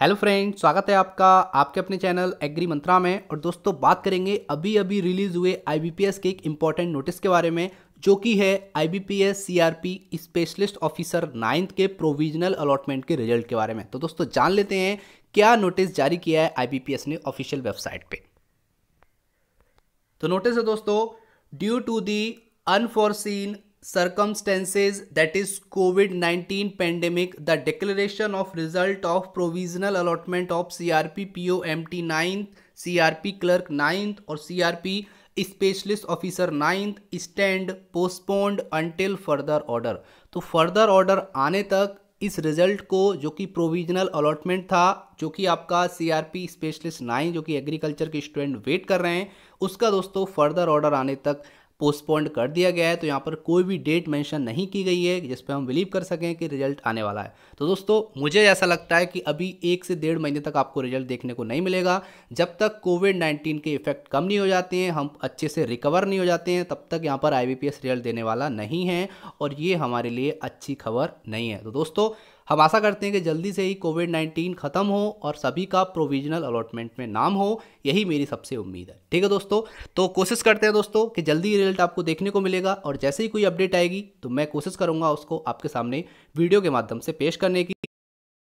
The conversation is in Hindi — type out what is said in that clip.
हेलो फ्रेंड स्वागत है आपका आपके अपने चैनल एग्री मंत्रा में और दोस्तों बात करेंगे अभी अभी रिलीज हुए आईबीपीएस के एक इम्पॉर्टेंट नोटिस के बारे में जो कि है IBPS CRP specialist officer ninth के प्रोविजनल अलॉटमेंट के रिजल्ट के बारे में तो दोस्तों जान लेते हैं क्या नोटिस जारी किया है आईबीपीएस ने ऑफिशियल वेबसाइट पे तो नोटिस है दोस्तों due to the unforeseen circumstances that is COVID-19 pandemic, the declaration of result of provisional allotment of CRP mt 9th, CRP clerk 9th or CRP specialist officer ninth stand postponed until further order तो फर्दर ऑर्डर आने तक इस रिजल्ट को जो कि प्रोविजनल अलॉटमेंट था जो कि आपका सीआरपी स्पेशलिस्ट नाइन जो कि एग्रीकल्चर के स्टूडेंट वेट कर रहे हैं उसका दोस्तों फर्दर ऑर्डर आने तक पोस्टपोन्ड कर दिया गया है तो यहाँ पर कोई भी डेट मेंशन नहीं की गई है जिस पर हम बिलीव कर सकें कि रिजल्ट आने वाला है तो दोस्तों मुझे ऐसा लगता है कि अभी एक से डेढ़ महीने तक आपको रिजल्ट देखने को नहीं मिलेगा जब तक कोविड नाइन्टीन के इफेक्ट कम नहीं हो जाते हैं हम अच्छे से रिकवर नहीं हो जाते हैं तब तक यहाँ पर आई रिजल्ट देने वाला नहीं है और ये हमारे लिए अच्छी खबर नहीं है तो दोस्तों हम आशा करते हैं कि जल्दी से ही कोविड नाइन्टीन ख़त्म हो और सभी का प्रोविजनल अलॉटमेंट में नाम हो यही मेरी सबसे उम्मीद है ठीक है दोस्तों तो कोशिश करते हैं दोस्तों कि जल्दी ही रिजल्ट आपको देखने को मिलेगा और जैसे ही कोई अपडेट आएगी तो मैं कोशिश करूंगा उसको आपके सामने वीडियो के माध्यम से पेश करने की